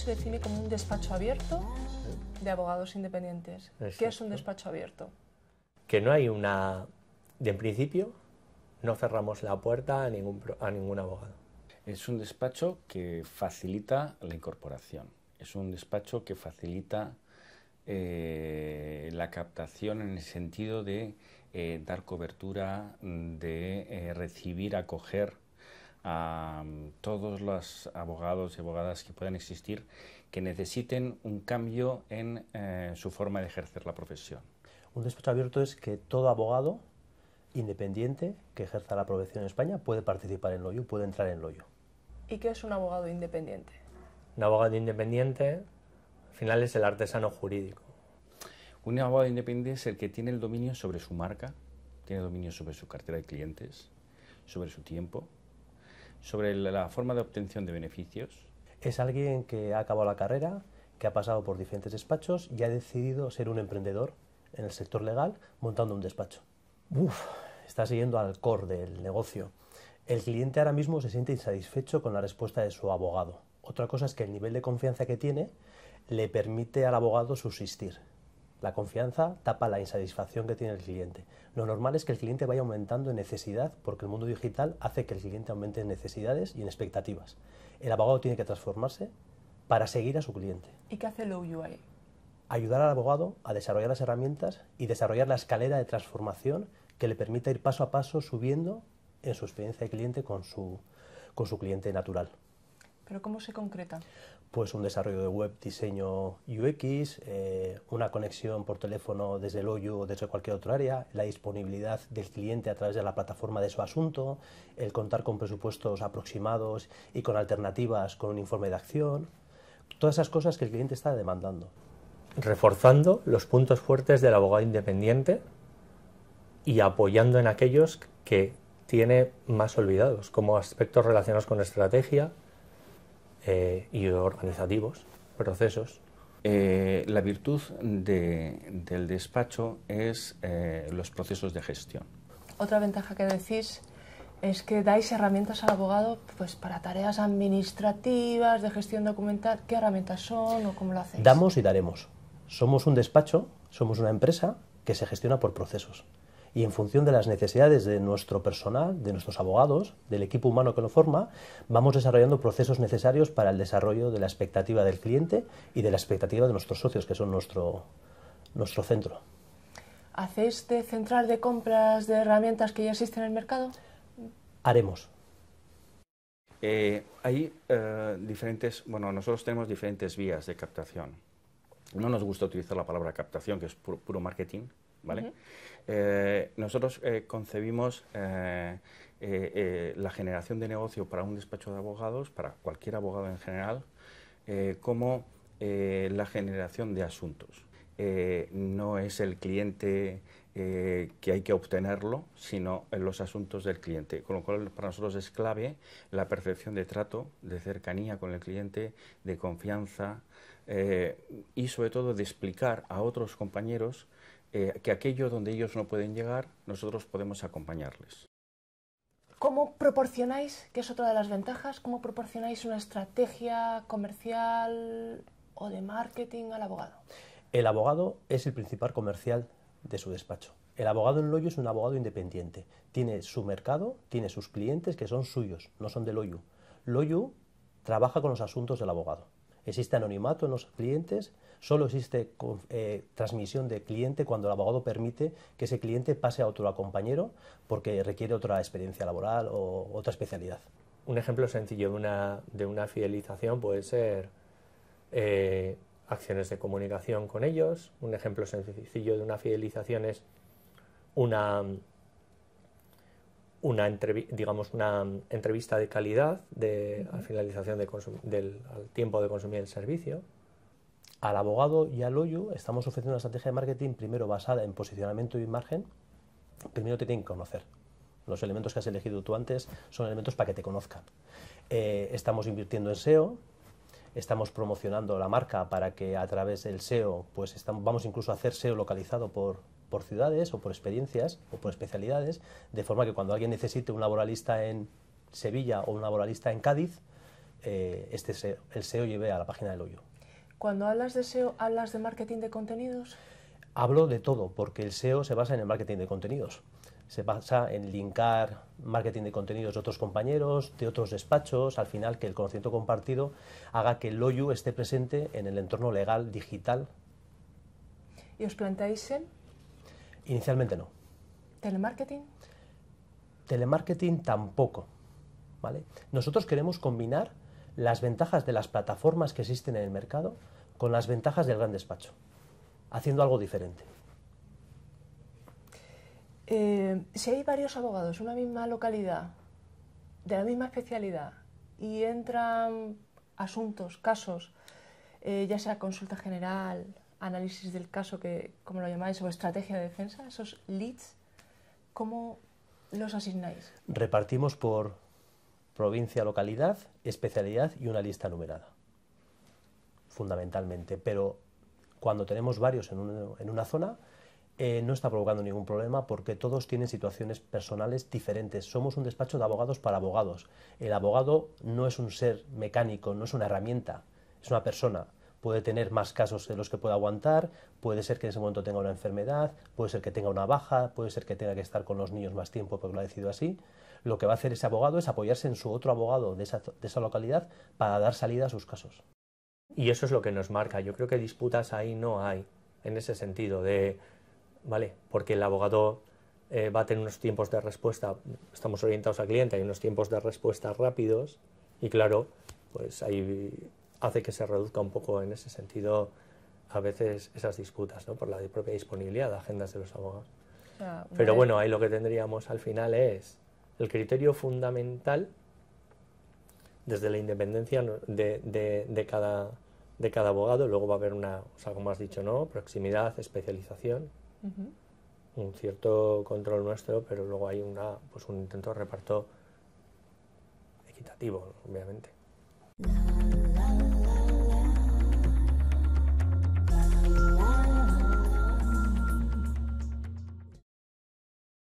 se define como un despacho abierto de abogados independientes. ¿Qué es un despacho abierto? Que no hay una... De en principio, no cerramos la puerta a ningún, a abogado. Es un despacho que facilita la incorporación. Es un despacho que facilita eh, la captación en el sentido de eh, dar cobertura, de eh, recibir, acoger a mm, todos los abogados y abogadas que puedan existir que necesiten un cambio en eh, su forma de ejercer la profesión. Un despacho abierto es que todo abogado independiente que ejerza la profesión en España puede participar en Loyo, puede entrar en Loyo. ¿Y qué es un abogado independiente? Un abogado independiente al final es el artesano jurídico. Un abogado independiente es el que tiene el dominio sobre su marca, tiene dominio sobre su cartera de clientes, sobre su tiempo, sobre la forma de obtención de beneficios? Es alguien que ha acabado la carrera, que ha pasado por diferentes despachos y ha decidido ser un emprendedor en el sector legal montando un despacho. Uf, está siguiendo al core del negocio. El cliente ahora mismo se siente insatisfecho con la respuesta de su abogado. Otra cosa es que el nivel de confianza que tiene le permite al abogado subsistir. La confianza tapa la insatisfacción que tiene el cliente. Lo normal es que el cliente vaya aumentando en necesidad porque el mundo digital hace que el cliente aumente en necesidades y en expectativas. El abogado tiene que transformarse para seguir a su cliente. ¿Y qué hace Low UI? Ayudar al abogado a desarrollar las herramientas y desarrollar la escalera de transformación que le permita ir paso a paso subiendo en su experiencia de cliente con su cliente natural. ¿Pero cómo se concreta? Pues un desarrollo de web, diseño UX, eh, una conexión por teléfono desde el hoyo o desde cualquier otra área, la disponibilidad del cliente a través de la plataforma de su asunto, el contar con presupuestos aproximados y con alternativas, con un informe de acción, todas esas cosas que el cliente está demandando. Reforzando los puntos fuertes del abogado independiente y apoyando en aquellos que tiene más olvidados, como aspectos relacionados con estrategia, eh, y organizativos, procesos. Eh, la virtud del despacho es eh, los procesos de gestión. Otra ventaja que decís es que dais herramientas al abogado pues, para tareas administrativas, de gestión documental. ¿Qué herramientas son o cómo lo hacéis? Damos y daremos. Somos un despacho, somos una empresa que se gestiona por procesos y en función de las necesidades de nuestro personal, de nuestros abogados, del equipo humano que lo forma, vamos desarrollando procesos necesarios para el desarrollo de la expectativa del cliente y de la expectativa de nuestros socios, que son nuestro, centro. ¿Hacéis de este central de compras de herramientas que ya existen en el mercado? Haremos. Eh, hay eh, diferentes, bueno, nosotros tenemos diferentes vías de captación. No nos gusta utilizar la palabra captación, que es puro marketing, ¿vale? Eh, nosotros eh, concebimos eh, la generación de negocio para un despacho de abogados, para cualquier abogado en general, como la generación de asuntos. no es el cliente que hay que obtenerlo, sino los asuntos del cliente. Con lo cual, para nosotros es clave la percepción de trato, de cercanía con el cliente, de confianza y sobre todo de explicar a otros compañeros eh, que aquello donde ellos no pueden llegar, nosotros podemos acompañarles. ¿Cómo proporcionáis, que es otra de las ventajas, cómo proporcionáis una estrategia comercial o de marketing al abogado? El abogado es el principal comercial de su despacho. El abogado en Loyo es un abogado independiente. Tiene su mercado, tiene sus clientes que son suyos, no son de Loyo. Loyo trabaja con los asuntos del abogado. Existe anonimato en los clientes, solo existe eh, transmisión de cliente cuando el abogado permite que ese cliente pase a otro compañero porque requiere otra experiencia laboral o otra especialidad. Un ejemplo sencillo de una, de una fidelización puede ser eh, acciones de comunicación con ellos. Un ejemplo sencillo de una fidelización es una una, entrevista, digamos, una mm, entrevista de calidad de, a finalización del al tiempo de consumir el servicio. Al abogado y al hoyo estamos ofreciendo una estrategia de marketing primero basada en posicionamiento y margen. Primero te tienen que conocer. Los elementos que has elegido tú antes son elementos para que te conozcan. Eh, estamos invirtiendo en SEO, estamos promocionando la marca para que a través del SEO, pues estamos, vamos incluso a hacer SEO localizado por, por ciudades o por experiencias o por especialidades, de forma que cuando alguien necesite un laboralista en Sevilla o un laboralista en Cádiz, eh, este el SEO lleve a la página del hoyo. Cuando hablas de SEO, ¿hablas de marketing de contenidos? Hablo de todo, porque el SEO se basa en el marketing de contenidos. Se basa en linkar marketing de contenidos de otros compañeros, de otros despachos, al final que el conocimiento compartido haga que el OYU esté presente en el entorno legal digital. ¿Y os planteáis en Inicialmente no. ¿Telemarketing? Telemarketing tampoco. ¿vale? Nosotros queremos combinar las ventajas de las plataformas que existen en el mercado con las ventajas del gran despacho, haciendo algo diferente. Eh, si hay varios abogados en una misma localidad, de la misma especialidad, y entran asuntos, casos, eh, ya sea consulta general, análisis del caso, que, como lo llamáis, o estrategia de defensa, esos leads, ¿cómo los asignáis? Repartimos por provincia, localidad, especialidad y una lista numerada, fundamentalmente. Pero cuando tenemos varios en, una zona, eh, no está provocando ningún problema porque todos tienen situaciones personales diferentes. Somos un despacho de abogados para abogados. El abogado no es un ser mecánico, no es una herramienta, es una persona puede tener más casos de los que pueda aguantar, puede ser que en ese momento tenga una enfermedad, puede ser que tenga una baja, puede ser que tenga que estar con los niños más tiempo porque lo ha decidido así. Lo que va a hacer ese abogado es apoyarse en su otro abogado de esa, localidad para dar salida a sus casos. Y eso es lo que nos marca. Yo creo que disputas ahí no hay, en ese sentido, de, vale, porque el abogado eh, va a tener unos tiempos de respuesta, estamos orientados al cliente, hay unos tiempos de respuesta rápidos y claro, pues hay hace que se reduzca un poco en ese sentido a veces esas disputas ¿no? por la propia disponibilidad de agendas de los abogados. Pero bueno, ahí lo que tendríamos al final es el criterio fundamental desde la independencia de, de, cada, de cada abogado. Luego va a haber una, o sea, como has dicho, ¿no? proximidad, especialización. un cierto control nuestro, pero luego hay una, pues un intento de reparto equitativo, obviamente.